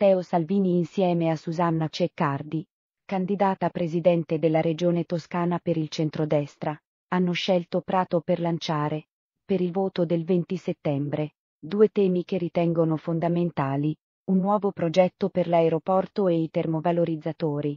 Matteo Salvini insieme a Susanna Ceccardi, candidata presidente della regione toscana per il centrodestra, hanno scelto Prato per lanciare, per il voto del 20 settembre, due temi che ritengono fondamentali, un nuovo progetto per l'aeroporto e i termovalorizzatori,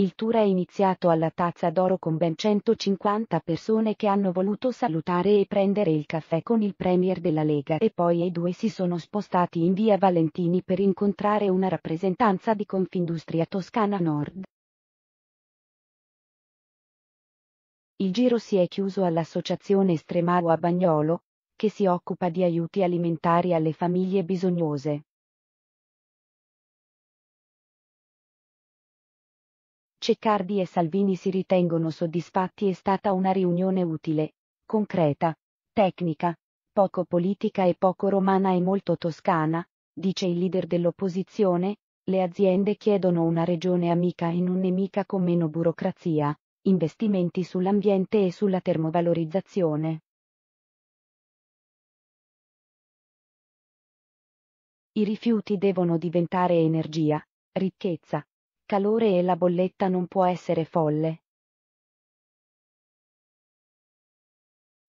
Il tour è iniziato alla Tazza d'Oro con ben 150 persone che hanno voluto salutare e prendere il caffè con il Premier della Lega e poi i due si sono spostati in via Valentini per incontrare una rappresentanza di Confindustria Toscana Nord. Il giro si è chiuso all'associazione Stremao a Bagnolo, che si occupa di aiuti alimentari alle famiglie bisognose. Ceccardi e Salvini si ritengono soddisfatti è stata una riunione utile, concreta, tecnica, poco politica e poco romana e molto toscana, dice il leader dell'opposizione, le aziende chiedono una regione amica e non nemica con meno burocrazia, investimenti sull'ambiente e sulla termovalorizzazione. I rifiuti devono diventare energia, ricchezza, calore e la bolletta non può essere folle.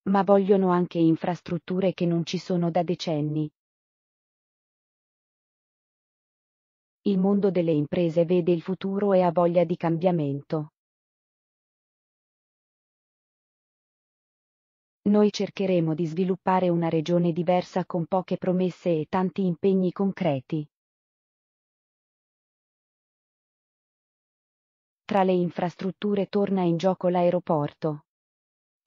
Ma vogliono anche infrastrutture che non ci sono da decenni. Il mondo delle imprese vede il futuro e ha voglia di cambiamento. Noi cercheremo di sviluppare una regione diversa con poche promesse e tanti impegni concreti. Tra le infrastrutture torna in gioco l'aeroporto.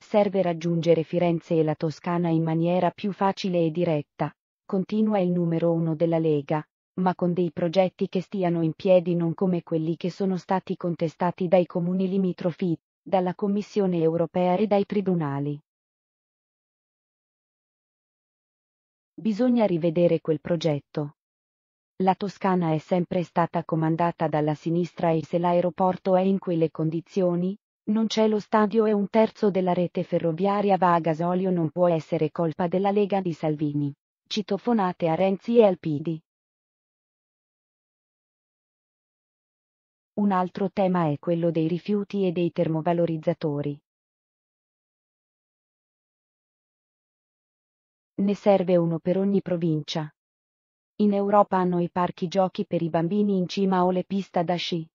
Serve raggiungere Firenze e la Toscana in maniera più facile e diretta. Continua il numero uno della Lega, ma con dei progetti che stiano in piedi non come quelli che sono stati contestati dai comuni limitrofi, dalla Commissione europea e dai tribunali. Bisogna rivedere quel progetto. La Toscana è sempre stata comandata dalla sinistra e se l'aeroporto è in quelle condizioni, non c'è lo stadio e un terzo della rete ferroviaria va a gasolio non può essere colpa della Lega di Salvini. Citofonate a Renzi e al Pidi. Un altro tema è quello dei rifiuti e dei termovalorizzatori. Ne serve uno per ogni provincia, in Europa hanno i parchi giochi per i bambini in cima o le pista da sci.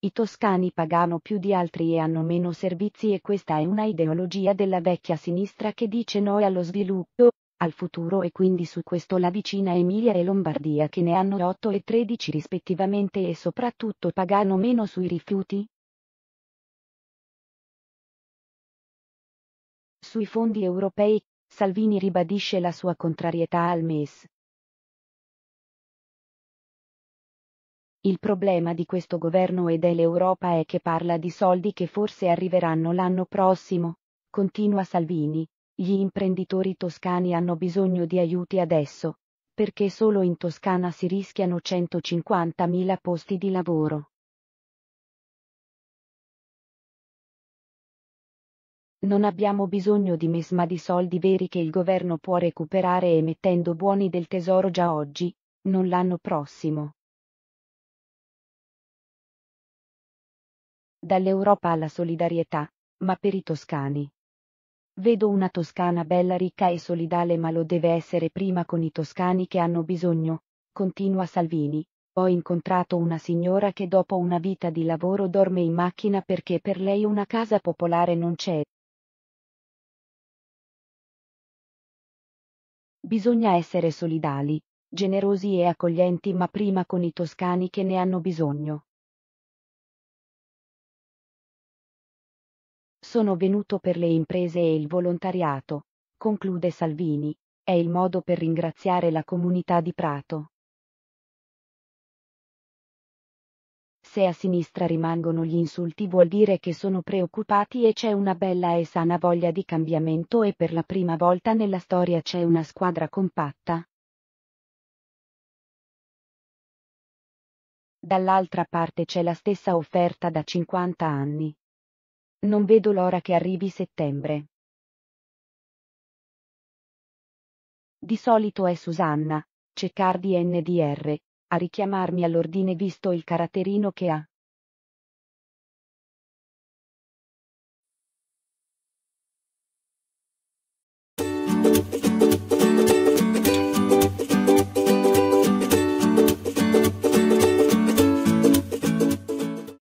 I toscani pagano più di altri e hanno meno servizi e questa è una ideologia della vecchia sinistra che dice no allo sviluppo, al futuro e quindi su questo la vicina Emilia e Lombardia che ne hanno 8 e 13 rispettivamente e soprattutto pagano meno sui rifiuti? Sui fondi europei, Salvini ribadisce la sua contrarietà al MES. Il problema di questo governo e dell'Europa è che parla di soldi che forse arriveranno l'anno prossimo, continua Salvini. Gli imprenditori toscani hanno bisogno di aiuti adesso, perché solo in Toscana si rischiano 150.000 posti di lavoro. Non abbiamo bisogno di MES ma di soldi veri che il governo può recuperare emettendo buoni del tesoro già oggi, non l'anno prossimo. Dall'Europa alla solidarietà, ma per i toscani. Vedo una Toscana bella ricca e solidale ma lo deve essere prima con i toscani che hanno bisogno, continua Salvini. Ho incontrato una signora che dopo una vita di lavoro dorme in macchina perché per lei una casa popolare non c'è, Bisogna essere solidali, generosi e accoglienti ma prima con i toscani che ne hanno bisogno. Sono venuto per le imprese e il volontariato, conclude Salvini, è il modo per ringraziare la comunità di Prato. se a sinistra rimangono gli insulti vuol dire che sono preoccupati e c'è una bella e sana voglia di cambiamento e per la prima volta nella storia c'è una squadra compatta. Dall'altra parte c'è la stessa offerta da 50 anni. Non vedo l'ora che arrivi settembre. Di solito è Susanna, Ceccardi NDR, a richiamarmi all'ordine visto il caratterino che ha.